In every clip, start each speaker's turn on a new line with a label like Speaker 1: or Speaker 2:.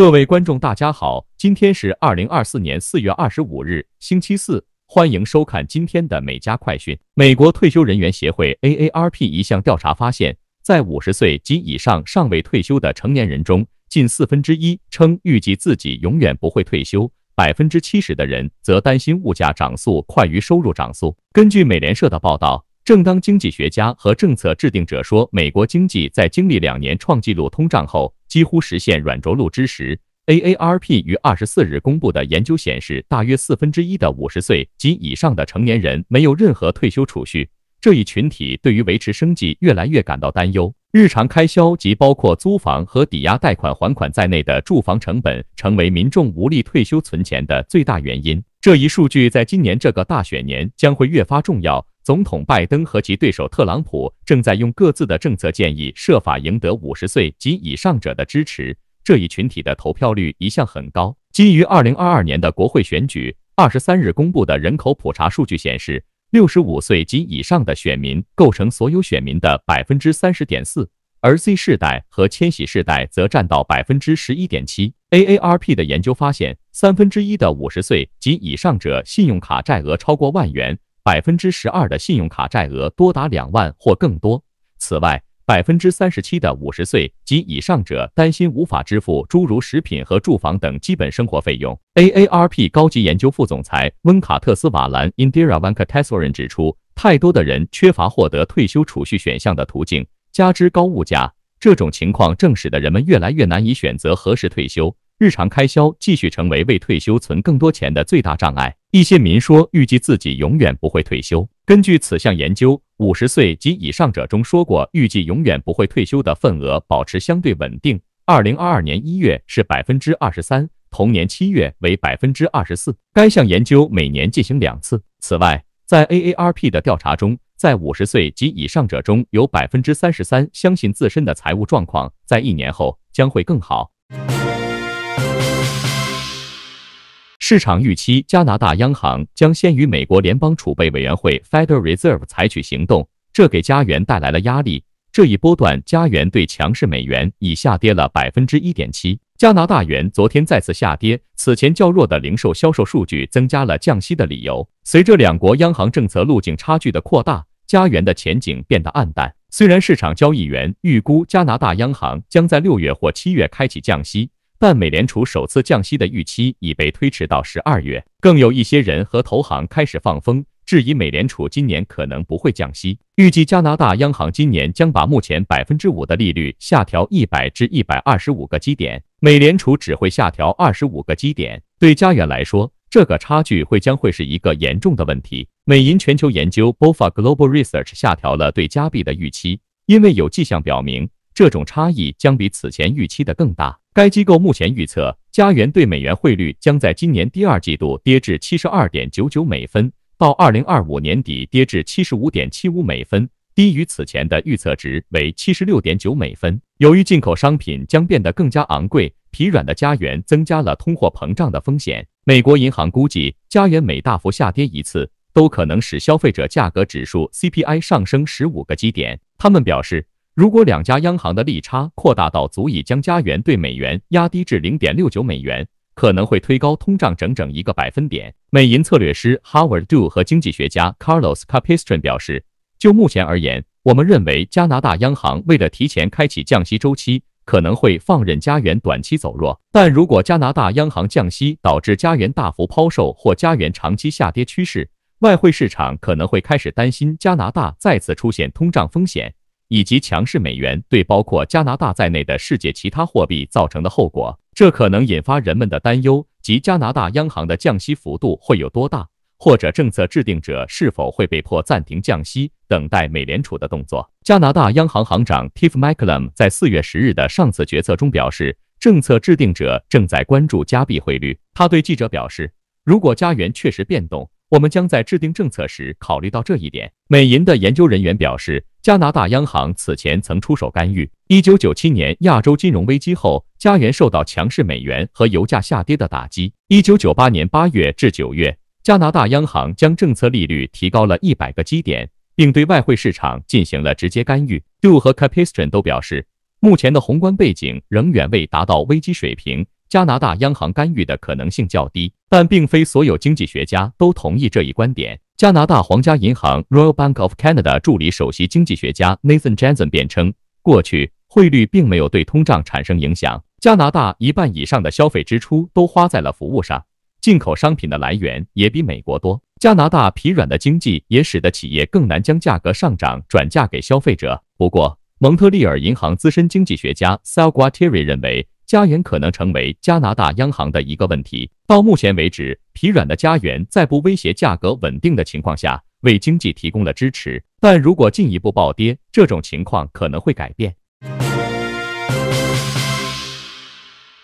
Speaker 1: 各位观众，大家好，今天是二零二四年四月二十五日，星期四，欢迎收看今天的《美家快讯》。美国退休人员协会 （AARP） 一项调查发现，在五十岁及以上尚未退休的成年人中，近四分之一称预计自己永远不会退休，百分之七十的人则担心物价涨速快于收入涨速。根据美联社的报道，正当经济学家和政策制定者说美国经济在经历两年创纪录通胀后，几乎实现软着陆之时，AARP 于二十四日公布的研究显示，大约四分之一的五十岁及以上的成年人没有任何退休储蓄。这一群体对于维持生计越来越感到担忧，日常开销及包括租房和抵押贷款还款在内的住房成本，成为民众无力退休存钱的最大原因。这一数据在今年这个大选年将会越发重要。总统拜登和其对手特朗普正在用各自的政策建议设法赢得五十岁及以上者的支持。这一群体的投票率一向很高。基于二零二二年的国会选举，二十三日公布的人口普查数据显示，六十五岁及以上的选民构成所有选民的百分之三十点四，而 Z 世代和千禧世代则占到百分之十一点七。AARP 的研究发现，三分之一的五十岁及以上者信用卡债额超过万元。百分之十二的信用卡债额多达两万或更多。此外，百分之三十七的五十岁及以上者担心无法支付诸如食品和住房等基本生活费用。AARP 高级研究副总裁温卡特斯瓦兰 （Indira v a n k a t e s w a r a n 指出，太多的人缺乏获得退休储蓄选项的途径，加之高物价，这种情况正使得人们越来越难以选择何时退休。日常开销继续成为为退休存更多钱的最大障碍。一些民说预计自己永远不会退休。根据此项研究，五十岁及以上者中说过预计永远不会退休的份额保持相对稳定。二零二二年一月是百分之二十三，同年七月为百分之二十四。该项研究每年进行两次。此外，在 AARP 的调查中，在五十岁及以上者中有百分之三十三相信自身的财务状况在一年后将会更好。市场预期加拿大央行将先于美国联邦储备委员会 （Federal Reserve） 采取行动，这给加元带来了压力。这一波段加元对强势美元已下跌了百分之一点七。加拿大元昨天再次下跌，此前较弱的零售销售数据增加了降息的理由。随着两国央行政策路径差距的扩大，加元的前景变得黯淡。虽然市场交易员预估加拿大央行将在六月或七月开启降息。但美联储首次降息的预期已被推迟到十二月，更有一些人和投行开始放风，质疑美联储今年可能不会降息。预计加拿大央行今年将把目前百分之五的利率下调一百至一百二十五个基点，美联储只会下调二十五个基点。对加元来说，这个差距会将会是一个严重的问题。美银全球研究 Bofa Global Research 下调了对加币的预期，因为有迹象表明。这种差异将比此前预期的更大。该机构目前预测，加元对美元汇率将在今年第二季度跌至七十二点九九美分，到二零二五年底跌至七十五点七五美分，低于此前的预测值为七十六点九美分。由于进口商品将变得更加昂贵，疲软的加元增加了通货膨胀的风险。美国银行估计，加元每大幅下跌一次，都可能使消费者价格指数 CPI 上升十五个基点。他们表示。如果两家央行的利差扩大到足以将加元对美元压低至零点六九美元，可能会推高通胀整整一个百分点。美银策略师 Howard Do 和经济学家 Carlos Capistran 表示，就目前而言，我们认为加拿大央行为了提前开启降息周期，可能会放任加元短期走弱。但如果加拿大央行降息导致加元大幅抛售或加元长期下跌趋势，外汇市场可能会开始担心加拿大再次出现通胀风险。以及强势美元对包括加拿大在内的世界其他货币造成的后果，这可能引发人们的担忧。及加拿大央行的降息幅度会有多大，或者政策制定者是否会被迫暂停降息，等待美联储的动作？加拿大央行行长 Tiff m c l e m 在四月十日的上次决策中表示，政策制定者正在关注加币汇率。他对记者表示，如果加元确实变动，我们将在制定政策时考虑到这一点。美银的研究人员表示，加拿大央行此前曾出手干预。1997年亚洲金融危机后，加元受到强势美元和油价下跌的打击。1998年8月至9月，加拿大央行将政策利率提高了一百个基点，并对外汇市场进行了直接干预。Do 和 Capistran 都表示，目前的宏观背景仍远未达到危机水平。加拿大央行干预的可能性较低，但并非所有经济学家都同意这一观点。加拿大皇家银行 （Royal Bank of Canada） 助理首席经济学家 Nathan Jensen 辩称，过去汇率并没有对通胀产生影响。加拿大一半以上的消费支出都花在了服务上，进口商品的来源也比美国多。加拿大疲软的经济也使得企业更难将价格上涨转嫁给消费者。不过，蒙特利尔银行资深经济学家 Sal Guatteri 认为。加元可能成为加拿大央行的一个问题。到目前为止，疲软的加元在不威胁价格稳定的情况下，为经济提供了支持。但如果进一步暴跌，这种情况可能会改变。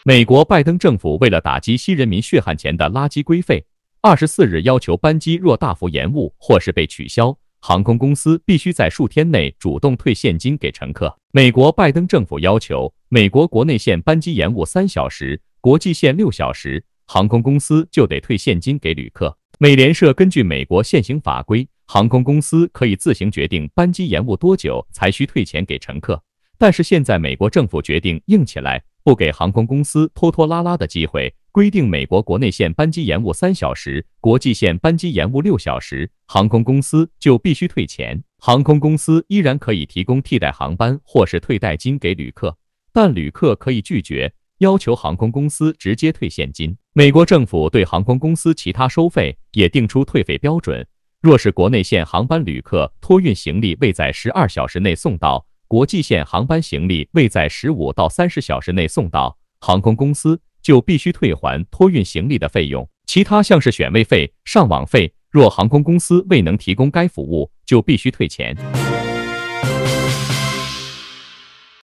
Speaker 1: 美国拜登政府为了打击西人民血汗钱的垃圾规费，二十四日要求，班机若大幅延误或是被取消，航空公司必须在数天内主动退现金给乘客。美国拜登政府要求。美国国内线班机延误三小时，国际线六小时，航空公司就得退现金给旅客。美联社根据美国现行法规，航空公司可以自行决定班机延误多久才需退钱给乘客。但是现在美国政府决定硬起来，不给航空公司拖拖拉拉的机会，规定美国国内线班机延误三小时，国际线班机延误六小时，航空公司就必须退钱。航空公司依然可以提供替代航班或是退代金给旅客。但旅客可以拒绝，要求航空公司直接退现金。美国政府对航空公司其他收费也定出退费标准。若是国内线航班旅客托运行李未在十二小时内送到，国际线航班行李未在十五到三十小时内送到，航空公司就必须退还托运行李的费用。其他像是选位费、上网费，若航空公司未能提供该服务，就必须退钱。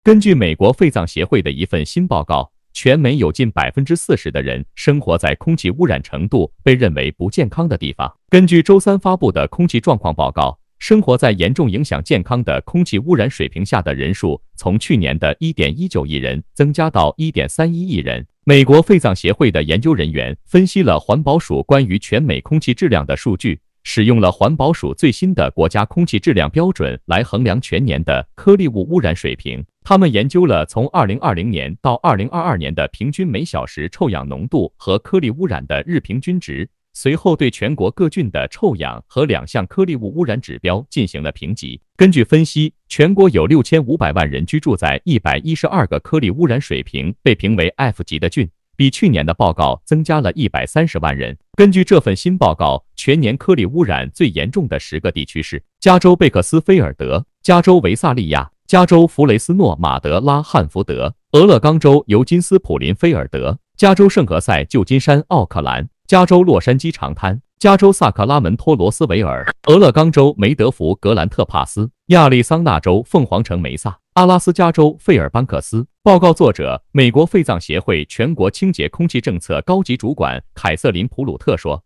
Speaker 1: 根据美国肺脏协会的一份新报告，全美有近百分之四十的人生活在空气污染程度被认为不健康的地方。根据周三发布的空气状况报告，生活在严重影响健康的空气污染水平下的人数，从去年的1.19亿人增加到1.31亿人。美国肺脏协会的研究人员分析了环保署关于全美空气质量的数据，使用了环保署最新的国家空气质量标准来衡量全年的颗粒物污染水平。他们研究了从2020年到2022年的平均每小时臭氧浓度和颗粒污染的日平均值，随后对全国各郡的臭氧和两项颗粒物污染指标进行了评级。根据分析，全国有6500万人居住在112个颗粒污染水平被评为 F 级的郡，比去年的报告增加了一百三十万人。根据这份新报告，全年颗粒污染最严重的十个地区是：加州贝克斯菲尔德、加州维萨利亚。加州弗雷斯诺、马德拉、汉福德、俄勒冈州尤金斯、普林菲尔德、加州圣何塞、旧金山、奥克兰、加州洛杉矶长滩、加州萨克拉门托、罗斯维尔、俄勒冈州梅德福、格兰特帕斯、亚利桑那州凤凰城、梅萨、阿拉斯加州费尔班克斯。报告作者、美国肺脏协会全国清洁空气政策高级主管凯瑟琳普鲁特说：“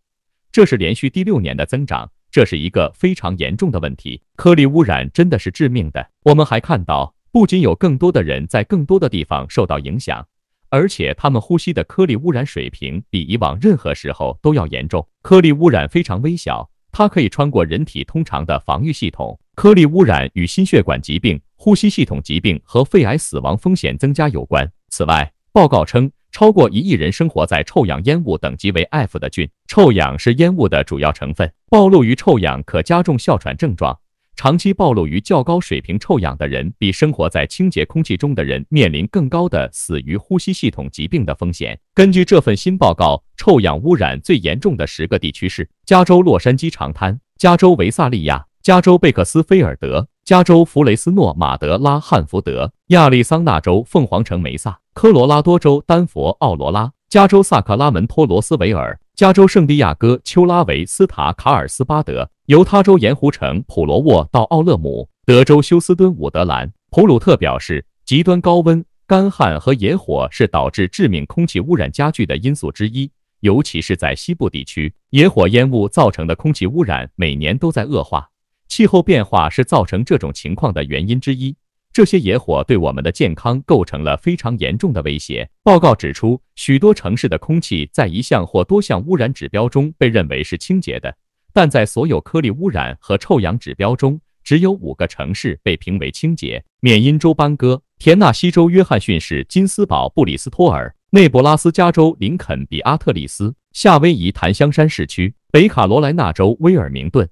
Speaker 1: 这是连续第六年的增长。”这是一个非常严重的问题，颗粒污染真的是致命的。我们还看到，不仅有更多的人在更多的地方受到影响，而且他们呼吸的颗粒污染水平比以往任何时候都要严重。颗粒污染非常微小，它可以穿过人体通常的防御系统。颗粒污染与心血管疾病、呼吸系统疾病和肺癌死亡风险增加有关。此外，报告称。超过一亿人生活在臭氧烟雾等级为 F 的菌，臭氧是烟雾的主要成分。暴露于臭氧可加重哮喘症状。长期暴露于较高水平臭氧的人，比生活在清洁空气中的人面临更高的死于呼吸系统疾病的风险。根据这份新报告，臭氧污染最严重的十个地区是：加州洛杉矶长滩、加州维萨利亚、加州贝克斯菲尔德。加州弗雷斯诺、马德拉、汉福德、亚利桑那州凤凰城、梅萨、科罗拉多州丹佛、奥罗拉、加州萨克拉门托、罗斯维尔、加州圣地亚哥、丘拉维斯塔、卡尔斯巴德、犹他州盐湖城、普罗沃到奥勒姆、德州休斯敦、伍德兰、普鲁特表示，极端高温、干旱和野火是导致致命空气污染加剧的因素之一，尤其是在西部地区，野火烟雾造成的空气污染每年都在恶化。气候变化是造成这种情况的原因之一。这些野火对我们的健康构成了非常严重的威胁。报告指出，许多城市的空气在一项或多项污染指标中被认为是清洁的，但在所有颗粒污染和臭氧指标中，只有五个城市被评为清洁：缅因州班戈、田纳西州约翰逊市、金斯堡、布里斯托尔、内布拉斯加州林肯比阿特里斯、夏威夷檀香山市区、北卡罗来纳州威尔明顿。